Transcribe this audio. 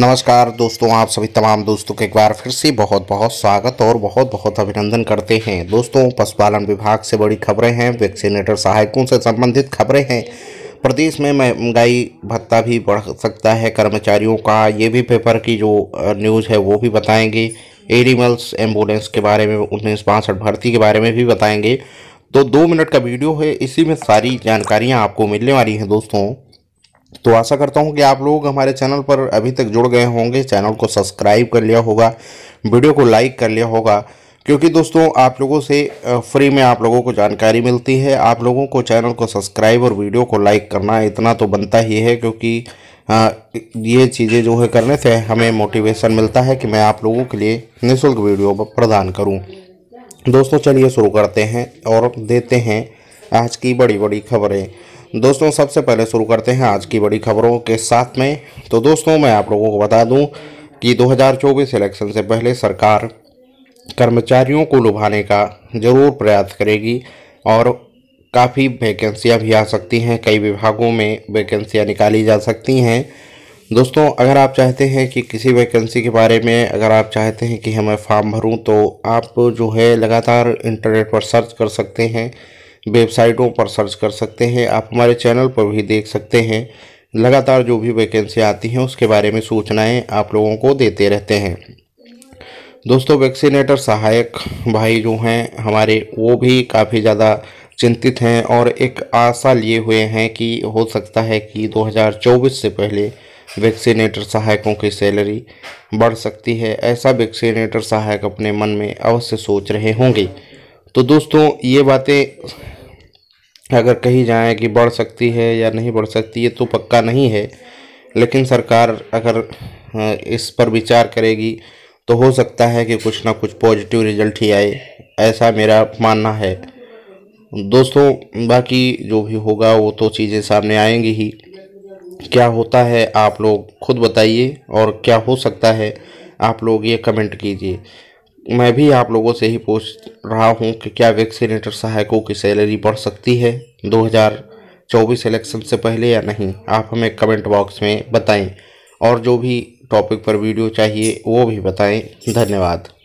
नमस्कार दोस्तों आप सभी तमाम दोस्तों के एक बार फिर से बहुत बहुत स्वागत और बहुत बहुत अभिनंदन करते हैं दोस्तों पशुपालन विभाग से बड़ी खबरें हैं वैक्सीनेटर सहायकों से संबंधित खबरें हैं प्रदेश में महंगाई भत्ता भी बढ़ सकता है कर्मचारियों का ये भी पेपर की जो न्यूज़ है वो भी बताएंगे एनिमल्स एम्बुलेंस के बारे में उन्नीस बासठ भर्ती के बारे में भी बताएंगे तो दो मिनट का वीडियो है इसी में सारी जानकारियाँ आपको मिलने वाली हैं दोस्तों तो आशा करता हूँ कि आप लोग हमारे चैनल पर अभी तक जुड़ गए होंगे चैनल को सब्सक्राइब कर लिया होगा वीडियो को लाइक कर लिया होगा क्योंकि दोस्तों आप लोगों से फ्री में आप लोगों को जानकारी मिलती है आप लोगों को चैनल को सब्सक्राइब और वीडियो को लाइक करना इतना तो बनता ही है क्योंकि ये चीज़ें जो है करने से हमें मोटिवेशन मिलता है कि मैं आप लोगों के लिए निःशुल्क वीडियो प्रदान करूँ दोस्तों चलिए शुरू करते हैं और देते हैं आज की बड़ी बड़ी खबरें दोस्तों सबसे पहले शुरू करते हैं आज की बड़ी खबरों के साथ में तो दोस्तों मैं आप लोगों को बता दूं कि 2024 इलेक्शन से पहले सरकार कर्मचारियों को लुभाने का जरूर प्रयास करेगी और काफ़ी वैकेंसियाँ भी आ सकती हैं कई विभागों में वैकेंसियाँ निकाली जा सकती हैं दोस्तों अगर आप चाहते हैं कि किसी वैकेंसी के बारे में अगर आप चाहते हैं कि हमें फॉर्म भरूं तो आप जो है लगातार इंटरनेट पर सर्च कर सकते हैं वेबसाइटों पर सर्च कर सकते हैं आप हमारे चैनल पर भी देख सकते हैं लगातार जो भी वैकेंसी आती हैं उसके बारे में सूचनाएं आप लोगों को देते रहते हैं दोस्तों वैक्सीनेटर सहायक भाई जो हैं हमारे वो भी काफ़ी ज़्यादा चिंतित हैं और एक आशा लिए हुए हैं कि हो सकता है कि 2024 से पहले वैक्सीनेटर सहायकों की सैलरी बढ़ सकती है ऐसा वैक्सीनेटर सहायक अपने मन में अवश्य सोच रहे होंगे तो दोस्तों ये बातें अगर कही जाए कि बढ़ सकती है या नहीं बढ़ सकती ये तो पक्का नहीं है लेकिन सरकार अगर इस पर विचार करेगी तो हो सकता है कि कुछ ना कुछ पॉजिटिव रिजल्ट ही आए ऐसा मेरा मानना है दोस्तों बाकी जो भी होगा वो तो चीज़ें सामने आएंगी ही क्या होता है आप लोग खुद बताइए और क्या हो सकता है आप लोग ये कमेंट कीजिए मैं भी आप लोगों से ही पूछ रहा हूं कि क्या वैक्सीनेटर सहायकों की सैलरी बढ़ सकती है 2024 इलेक्शन से पहले या नहीं आप हमें कमेंट बॉक्स में बताएं और जो भी टॉपिक पर वीडियो चाहिए वो भी बताएं धन्यवाद